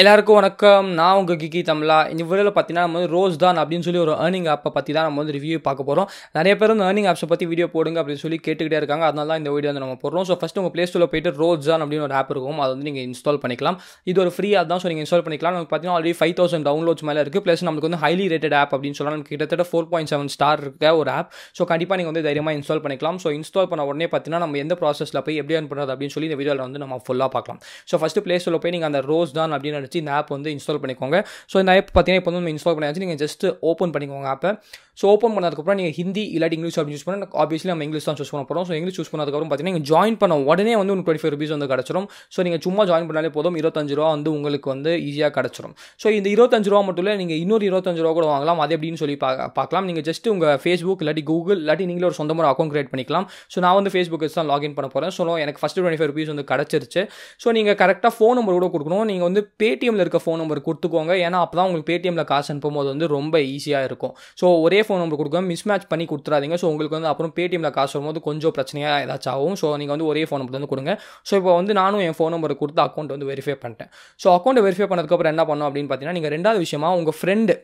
எல்லாருக்கும் வணக்கம் நான் உங்கள் கிகி தமிழா இந்த வீடியோவில் பார்த்தீங்கன்னா நம்ம வந்து ரோஸ் தான் அப்படின்னு சொல்லி ஒரு ஏர்னிங் ஆப்பை பற்றி தான் நம்ம வந்து ரிவ்யூ பார்க்க போகிறோம் நிறைய பேர் வந்து ஏர்னிங் ஆப்ஸை பற்றி வீடியோ போடுங்க அப்படின்னு சொல்லி கேட்டுக்கிட்டே இருக்காங்க அதனால தான் இந்த வீடியோ வந்து நம்ம போடுறோம் ஸோ ஃபஸ்ட்டு உங்கள் ப்ளே ஸ்டோரில் போயிட்டு ரோஸ் தான் அப்படின்னு ஒரு ஆப் இருக்கும் அதை வந்து நீங்கள் இன்ஸ்டால் பண்ணிக்கலாம் இது ஒரு ஃப்ரீ ஆப் தான் ஸோ நீங்கள் இன்ஸ்டால் பண்ணிக்கலாம் நமக்கு பார்த்தீங்கன்னா ஆல்ரெடி ஃபைவ் தௌசண்ட் டவுன்லோட்ஸ் மேலே இருக்குது ப்ளஸ் நமக்கு வந்து ஹைலி ரேட்டட் ஆப் அப்படின்னு சொல்லலாம் நமக்கு கிட்டத்தட்ட ஃபோர் பாயிண்ட் செவன் ஸ்டார் இருக்க ஒரு ஆப் ஸோ கண்டிப்பாக நீங்கள் வந்து தைரியமாக இன்ஸ்டால் பண்ணிக்கலாம் ஸோ இன்ஸ்டால் பண்ண உடனே பார்த்தீங்கன்னா நம்ம எந்த ப்ராசஸில் போய் எப்படி ஏன் பண்ணுறது அப்படின்னு சொல்லி இந்த வீடியோவில் வந்து நம்ம ஃபுல்லாக பார்க்கலாம் ஸோ ஃபஸ்ட்டு ப்ளே ஸ்டோரில் போய் நீங்கள் அந்த ரோஸ் தான் அப்படின்னு ஆகிடுச்சு இந்த ஆப் வந்து இன்ஸ்டால் பண்ணிக்கோங்க ஸோ இந்த ஆப் பார்த்தீங்கன்னா இப்போ வந்து இன்ஸ்டால் பண்ணியாச்சு நீங்கள் ஜஸ்ட் ஓப்பன் பண்ணிக்கோங்க ஆப்பை ஸோ ஓப்பன் பண்ணதுக்கப்புறம் நீங்கள் ஹிந்தி இல்லாட்டி இங்கிலீஷ் அப்படின்னு யூஸ் பண்ணி ஆப்வியஸ்லி நம்ம இங்கிலீஷ் தான் சூஸ் பண்ண போகிறோம் ஸோ இங்கிலீஷ் சூஸ் பண்ணதுக்கப்புறம் பார்த்தீங்கன்னா நீங்கள் ஜாயின் பண்ண உடனே வந்து உங்களுக்கு டுவெண்ட்டி ஃபைவ் ருபீஸ் வந்து கிடச்சிரும் ஸோ நீங்கள் சும்மா ஜாயின் பண்ணாலே போதும் இருபத்தஞ்சு ரூபா வந்து உங்களுக்கு வந்து ஈஸியாக கிடச்சிரும் ஸோ இந்த இருபத்தஞ்சு ரூபா மட்டும் இல்லை நீங்கள் இன்னொரு இருபத்தஞ்சு ரூபா கூட வாங்கலாம் அது எப்படின்னு சொல்லி பா பார்க்கலாம் நீங்கள் ஜஸ்ட் உங்கள் ஃபேஸ்புக் இல்லாட்டி கூகுள் இல்லாட்டி நீங்களே ஒரு சொந்தமாக அக்கௌண்ட் கிரியேட் பண்ணிக்கலாம் ஸோ நான் வந்து ஃபேஸ்புக் தான் லாகின் பண்ண போகிறேன் ஸோ எனக்கு ஃபஸ்ட்டு டுவெண்ட்டி ஃபைவ் ருபீஸ் வந்து கிடச்சிருச்சு ஸோ நீங்கள் கரெக்டாக ஃபோன் நம்பர் கூட கொடுக்கணும் நீங்கள் வந்து பேடிஎம்மில் இருக்க ஃபோன் நம்பர் கொடுத்துக்கோங்க ஏன்னா அப்போ தான் உங்களுக்கு பேடிஎம்மில் காசு அனுப்பும்போது வந்து ரொம்ப ஈஸியாக இருக்கும் ஸோ ஒரே ஃபோன் நம்பர் கொடுக்காம மிஸ் மேட்ச் பண்ணி கொடுத்துறாதீங்க ஸோ உங்களுக்கு வந்து அப்புறம் பேடிஎம்மில் காசு வரும்போது கொஞ்சம் பிரச்சனையாக ஏதாச்சும் ஆகும் ஸோ நீங்கள் வந்து ஒரே ஃபோன் நம்பர் வந்து கொடுங்க ஸோ இப்போ வந்து நானும் என் ஃபோன் நம்பர் கொடுத்து அக்கௌண்ட் வந்து வெரிஃபை பண்ணிட்டேன் ஸோ அக்கௌண்ட் வெரிஃபை பண்ணதுக்கப்புறம் என்ன பண்ணோம் அப்படின்னு பார்த்தீங்கன்னா நீங்கள் ரெண்டாவது விஷயமா உங்கள் ஃப்ரெண்டு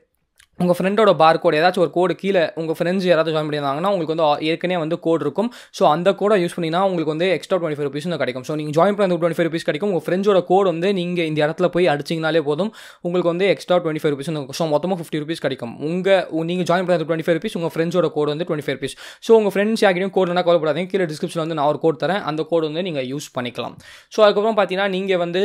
உங்கள் ஃப்ரெண்டோட பார் கோடு ஏதாச்சும் ஒரு கோடு கீழே உங்கள் ஃப்ரெண்ட்ஸ் யாராவது ஜாயின் பண்ணியிருந்தாங்கன்னா உங்களுக்கு வந்து ஏற்கனவே வந்து கோடு இருக்கும் ஸோ அந்த கோடை யூஸ் பண்ணிங்கன்னா உங்களுக்கு வந்து எக்ஸ்ட்ரா டுவெண்ட்டி ஃபைவ் ருபீஸ் கிடைக்கும் ஸோ நீங்கள் ஜாயின் பண்ண டுவெண்ட்டி ஃபைவ் ருபீஸ் கிடைக்கும் உங்கள் ஃப்ரெண்ட்ஸோட கோடு வந்து நீங்கள் இந்த இடத்துல போய் அடிச்சிங்கனாலே போதும் உங்களுக்கு வந்து எக்ஸ்ட்ரா டுவெண்ட்டி ஃபைவ் ருபீஸ் இருக்கும் ஸோ மொத்தமாக ஃபிஃப்டி ருபீஸ் கிடைக்கும் உங்கள் நீங்கள் ஜாயின் பண்ண டுவெண்ட்டி ஃபைவ் ருபீஸ் உங்கள் ஃப்ரெண்ட்ஸோட கோடு வந்து டுவெண்ட்டி ஃபைவ் ருபீஸ் ஸோ உங்கள் ஃப்ரெண்ட்ஸ் யாரையும் கோடுனா கவலைப்படாதீங்க கீழே டிஸ்கிரிப்ஷனில் வந்து நான் ஒரு கோட் தரேன் அந்த கோடு வந்து நீங்கள் யூஸ் பண்ணிக்கலாம் ஸோ அதுக்கப்புறம் பார்த்தீங்கன்னா நீங்கள் வந்து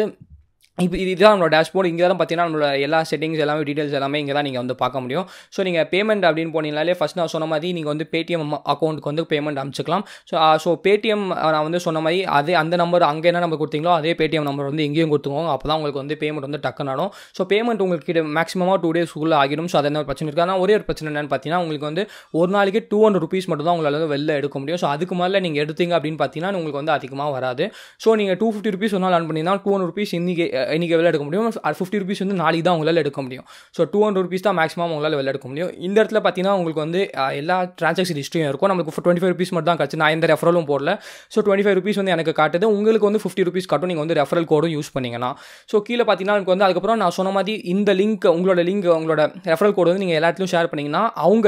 இப்போ இது இதுதான் நம்மளோட டேஷ்போர்ட் இங்கே தான் பார்த்தீங்கன்னா நம்மளோட எல்லா செட்டிங்ஸ் எல்லாமே டீட்டெயில்ஸ் எல்லாமே இங்கே தான் நீங்கள் வந்து பார்க்க முடியும் ஸோ நீங்கள் பேமெண்ட் அப்படின்னு போனீங்கனாலே ஃபஸ்ட் நான் சொன்ன மாதிரி நீங்கள் வந்து பேடிஎம் அக்கௌண்ட்டுக்கு வந்து பேமெண்ட் அமைச்சிக்கலாம் ஸோ ஸோ பேடிஎம் நான் வந்து சொன்ன மாதிரி அதே அந்த நம்பர் அங்கே என்ன நம்பர் கொடுத்தீங்களோ அதே பேடிஎம் நம்பர் வந்து இங்கேயும் கொடுத்துக்கோங்க அப்போ தான் உங்களுக்கு வந்து பேமெண்ட் வந்து டக்குன்னு ஆடும் ஸோ பேமெண்ட் உங்களுக்கு கிட்ட மேக்ஸிமமாக டூ டேஸ்க்குள்ளே ஆகிடும் ஸோ அது என்ன பிரச்சனை இருக்குது ஆனால் ஒரே ஒரு பிரச்சனை என்னென்னு பார்த்தீங்கன்னா உங்களுக்கு வந்து ஒரு நாளைக்கு டூ ஹண்ட்ரட் ருபீஸ் மட்டும் தான் உங்களால் வந்து வெளில எடுக்க முடியும் ஸோ அதுக்கு மேலே நீங்கள் எடுத்தீங்க அப்படின்னு பார்த்தீங்கன்னா உங்களுக்கு வந்து அதிகமாக வராது ஸோ நீங்கள் டூ ஃபிஃப்டி ருபீஸ் ஒரு நாள் அன் பண்ணி டூ ஹண்ட்ரட் ருபீஸ் இன்றைக்கி இன்றைக்கி வெள்ள எடுக்க முடியும் ஃபிஃப்டி ருபீஸ் வந்து நாளைக்கு தான் உங்களால் எடுக்க முடியும் ஸோ டூ ஹண்ட்ரட் ருபீஸ் தான் மேக்ஸிமம் உங்களால் விளையாட எடுக்க முடியும் இந்த இடத்துல பார்த்தீங்கன்னா உங்களுக்கு வந்து எல்லா ட்ரான்சாக்ஷன் ஹிஸ்ட்ரியும் இருக்கும் நம்மளுக்கு டுவெண்ட்டி ஃபைவ் ருபீஸ் மட்டும் தான் கட்சி நான் எந்த ரெஃபரலும் போடல ஸோ டுவெண்ட்டி ஃபைவ் ருபீஸ் வந்து எனக்கு காட்டுது உங்களுக்கு வந்து ஃபிஃப்டி ருபீஸ் காட்டும் நீங்கள் வந்து ரெஃபரல் கோடும் யூஸ் பண்ணிங்கன்னா ஸோ கீழே பார்த்தீங்கன்னா எனக்கு வந்து அதுக்கப்புறம் நான் சொன்ன மாதிரி இந்த லிங்க் உங்களோட லிங்க் உங்களோட ரெஃபரல் கோடு வந்து நீங்கள் எல்லாத்துலையும் ஷேர் பண்ணிங்கன்னா அவங்க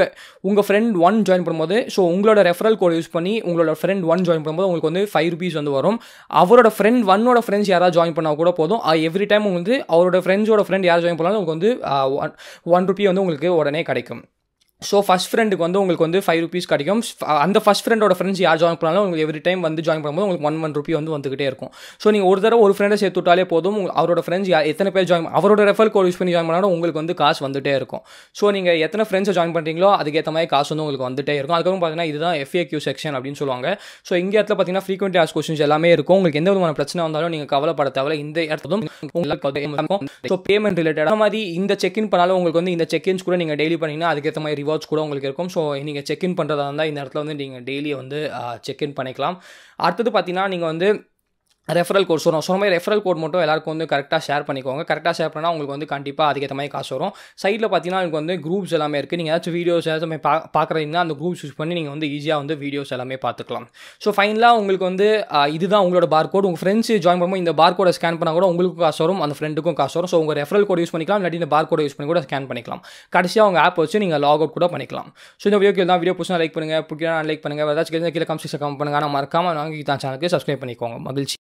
உங்கள் ஃப்ரெண்ட் ஒன் ஜாயின் பண்ணும்போது ஸோ உங்களோட ரெஃபரல் கோட் யூஸ் பண்ணி உங்களோட ஃப்ரெண்ட் ஒன் ஜாயின் பண்ணும்போது உங்களுக்கு வந்து ஃபைவ் ருபீஸ் வந்து வரும் அவரோட ஃப்ரெண்ட் ஒன்னோட ஃப்ரெண்ட்ஸ் யாராவது ஜாயின் பண்ணால் கூட போதும் எவ்ரி டைம் வந்து அவரோட ஃப்ரெண்ட்ஸோட ஃப்ரெண்ட் யார் ஜாயின் பண்ணாலும் உங்களுக்கு வந்து ஒன் ருபி வந்து உங்களுக்கு உடனே கிடைக்கும் ஸோ ஃபஸ்ட் ஃப்ரெண்டுக்கு வந்து உங்களுக்கு வந்து ஃபைவ் ருபீஸ் கிடைக்கும் அந்த ஃபஸ்ட் ஃப்ரெண்டோட ஃப்ரெண்ட்ஸ் யார் ஜாயின் பண்ணாலும் உங்களுக்கு எவ்ரி டைம் வந்து ஜாயின் பண்ணும்போது உங்களுக்கு ஒன் ஒன் ருபி வந்து வந்துகிட்டே இருக்கும் ஸோ நீங்கள் ஒரு தடவை ஒரு ஃப்ரெண்டை சேர்த்து விட்டாலே போதும் அவரோட ஃப்ரெண்ட்ஸ் யார் எத்தனை பேர் ஜாயின் அவரோட ரெஃபர் கோட் யூஸ் பண்ணி ஜாயின் பண்ணாலும் உங்களுக்கு வந்து காசு வந்துட்டே இருக்கும் ஸோ நீங்கள் எத்தனை ஃப்ரெண்ட்ஸை ஜாயின் பண்ணுறீங்களோ அதுக்கேற்ற மாதிரி காசு வந்து உங்களுக்கு வந்துட்டே இருக்கும் அதுக்கப்புறம் பார்த்தீங்கன்னா இதுதான் எஃப்ஏக்யூ செக்ஷன் அப்படின்னு சொல்லுவாங்க ஸோ இங்கே இடத்துல பார்த்தீங்கன்னா ஃப்ரீக்வெண்ட் ஆஸ் கொஸ்டின்ஸ் எல்லாமே இருக்கும் உங்களுக்கு எந்த விதமான பிரச்சனை வந்தாலும் நீங்கள் கவலைப்பட தேவை இந்த இடத்துல உங்களுக்கு ஸோ பேமெண்ட் ரிலேட்டட் மாதிரி இந்த செக்இன் பண்ணாலும் உங்களுக்கு வந்து இந்த செக்இன்ஸ் கூட நீங்கள் டெய்லி பண்ணிங்கன்னா அதுக்கேற்ற மாதிரி ரிவார்ட்ஸ் கூட உங்களுக்கு இருக்கும் ஸோ நீங்கள் செக்இன் பண்ணுறதா இருந்தால் இந்த இடத்துல வந்து நீங்கள் டெய்லியை வந்து செக்இன் பண்ணிக்கலாம் அடுத்தது பார்த்தீங்கன்னா நீங்கள் வந்து ரெஃபரல் கோட் வரும் ஸோ மாதிரி ரெஃபரல் கோட் மட்டும் எல்லாருக்கும் வந்து கரெக்டாக ஷேர் பண்ணிக்கோங்க கரெக்டாக ஷேர் பண்ணால் உங்களுக்கு வந்து கண்டிப்பாக அதுக்கேற்ற மாதிரி காசு வரும் சைடில் பார்த்தீங்கன்னா உங்களுக்கு வந்து குரூப்ஸ் எல்லாமே இருக்குது நீங்கள் ஏதாச்சும் வீடியோஸ் ஏதாச்சும் பா பார்க்குறீங்கன்னா அந்த குரூப்ஸ் யூஸ் பண்ணி நீங்கள் வந்து ஈஸியாக வந்து வீடியோஸ் எல்லாமே பார்த்துக்கலாம் ஸோ ஃபைனலாக உங்களுக்கு வந்து இதுதான் உங்களோட பார் கோட் உங்கள் ஃப்ரெண்ட்ஸ் ஜாயின் பண்ணும்போது இந்த பார் கோடை ஸ்கேன் பண்ணால் கூட உங்களுக்கும் காசு வரும் அந்த ஃப்ரெண்டுக்கும் காசு வரும் ஸோ உங்கள் ரெஃபரல் கோட் யூஸ் பண்ணிக்கலாம் இல்லாட்டி இந்த பார் கோடை யூஸ் பண்ணி கூட ஸ்கேன் பண்ணிக்கலாம் கடைசியாக உங்கள் ஆப் வச்சு நீங்கள் லாக் அவுட் கூட பண்ணிக்கலாம் ஸோ இந்த வீடியோ தான் வீடியோ பிடிச்சா லைக் பண்ணுங்கள் பிடிக்கலாம் லைக் பண்ணுங்கள் ஏதாச்சும் கீழே கம்ஸ் கம்மி பண்ணுங்க ஆனால் மறக்காமல் நாங்கள் தான் சேனலுக்கு சப்ஸ்கிரைப் பண்ணிக்கோங்க மகிழ்ச்சி